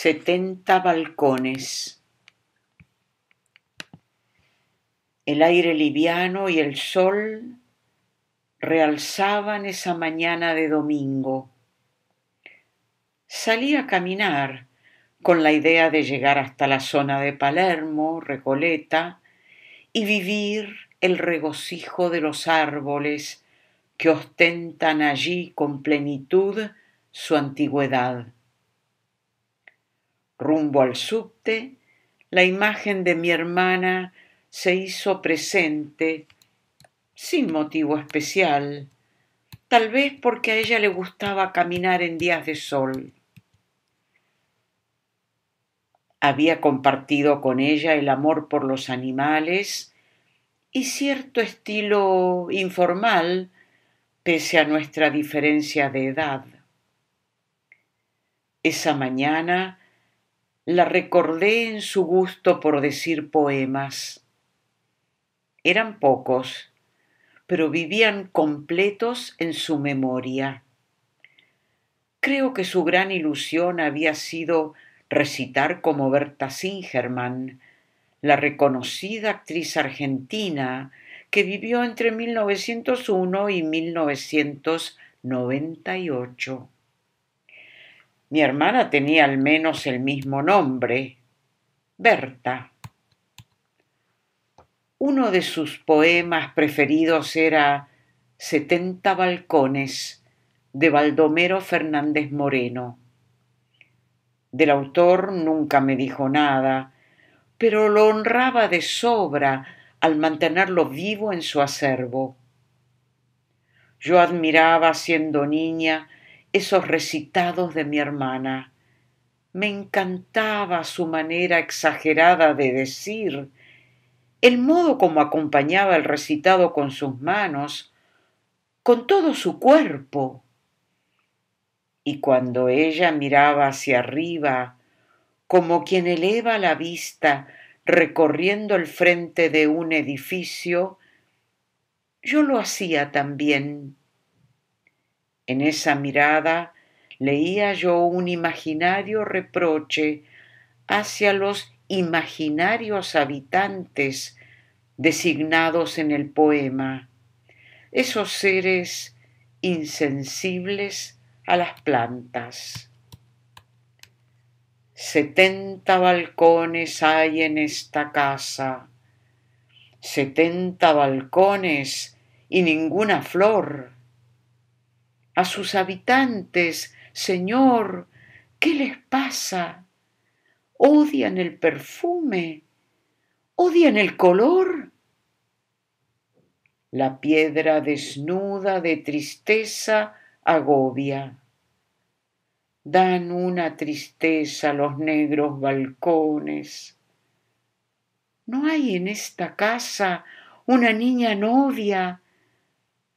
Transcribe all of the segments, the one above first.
70 balcones. El aire liviano y el sol realzaban esa mañana de domingo. Salí a caminar con la idea de llegar hasta la zona de Palermo, Recoleta, y vivir el regocijo de los árboles que ostentan allí con plenitud su antigüedad. Rumbo al subte, la imagen de mi hermana se hizo presente sin motivo especial, tal vez porque a ella le gustaba caminar en días de sol. Había compartido con ella el amor por los animales y cierto estilo informal, pese a nuestra diferencia de edad. Esa mañana la recordé en su gusto por decir poemas. Eran pocos, pero vivían completos en su memoria. Creo que su gran ilusión había sido recitar como Berta Singerman, la reconocida actriz argentina que vivió entre 1901 y 1998. Mi hermana tenía al menos el mismo nombre, Berta. Uno de sus poemas preferidos era Setenta Balcones, de Baldomero Fernández Moreno. Del autor nunca me dijo nada, pero lo honraba de sobra al mantenerlo vivo en su acervo. Yo admiraba, siendo niña, esos recitados de mi hermana. Me encantaba su manera exagerada de decir, el modo como acompañaba el recitado con sus manos, con todo su cuerpo. Y cuando ella miraba hacia arriba, como quien eleva la vista recorriendo el frente de un edificio, yo lo hacía también en esa mirada leía yo un imaginario reproche hacia los imaginarios habitantes designados en el poema, esos seres insensibles a las plantas. Setenta balcones hay en esta casa, setenta balcones y ninguna flor a sus habitantes, Señor, ¿qué les pasa? ¿Odian el perfume? ¿Odian el color? La piedra desnuda de tristeza agobia. Dan una tristeza los negros balcones. ¿No hay en esta casa una niña novia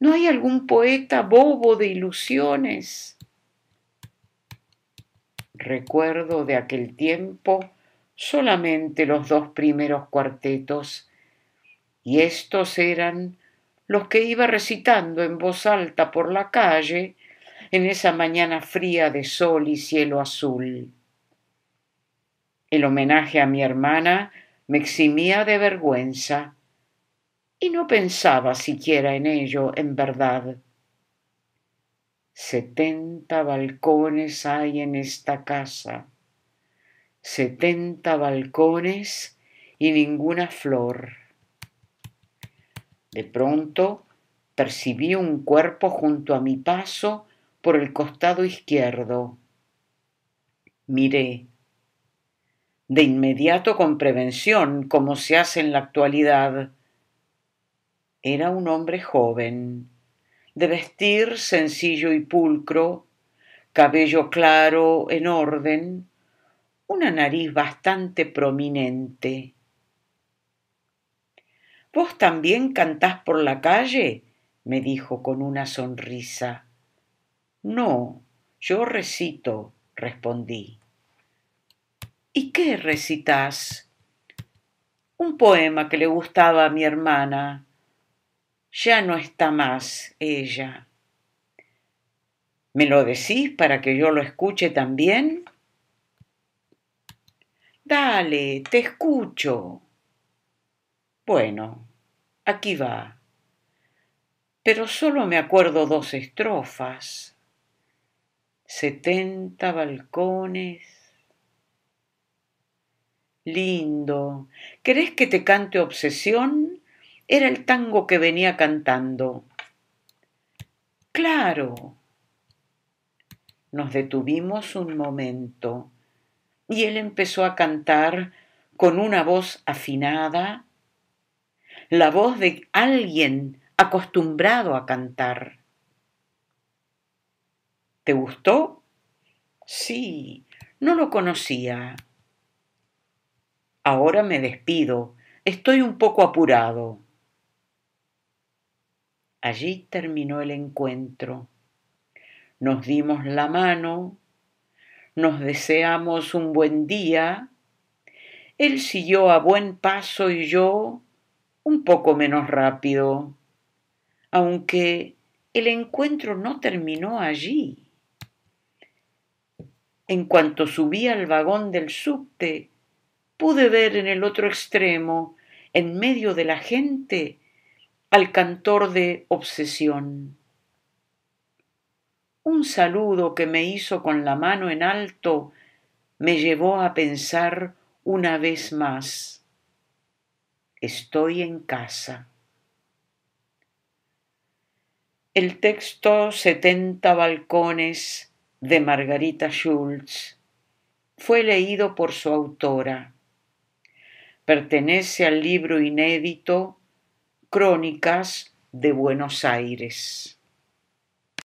no hay algún poeta bobo de ilusiones. Recuerdo de aquel tiempo solamente los dos primeros cuartetos, y estos eran los que iba recitando en voz alta por la calle en esa mañana fría de sol y cielo azul. El homenaje a mi hermana me eximía de vergüenza y no pensaba siquiera en ello en verdad. Setenta balcones hay en esta casa, setenta balcones y ninguna flor. De pronto percibí un cuerpo junto a mi paso por el costado izquierdo. Miré. De inmediato con prevención, como se hace en la actualidad, era un hombre joven, de vestir sencillo y pulcro, cabello claro en orden, una nariz bastante prominente. ¿Vos también cantás por la calle? me dijo con una sonrisa. No, yo recito, respondí. ¿Y qué recitas? Un poema que le gustaba a mi hermana. Ya no está más ella. ¿Me lo decís para que yo lo escuche también? Dale, te escucho. Bueno, aquí va. Pero solo me acuerdo dos estrofas. Setenta balcones. Lindo. ¿Querés que te cante obsesión? Era el tango que venía cantando. Claro. Nos detuvimos un momento y él empezó a cantar con una voz afinada, la voz de alguien acostumbrado a cantar. ¿Te gustó? Sí, no lo conocía. Ahora me despido. Estoy un poco apurado. Allí terminó el encuentro. Nos dimos la mano, nos deseamos un buen día. Él siguió a buen paso y yo un poco menos rápido, aunque el encuentro no terminó allí. En cuanto subí al vagón del subte, pude ver en el otro extremo, en medio de la gente, al cantor de obsesión. Un saludo que me hizo con la mano en alto me llevó a pensar una vez más, estoy en casa. El texto Setenta Balcones de Margarita Schulz fue leído por su autora. Pertenece al libro inédito Crónicas de Buenos Aires.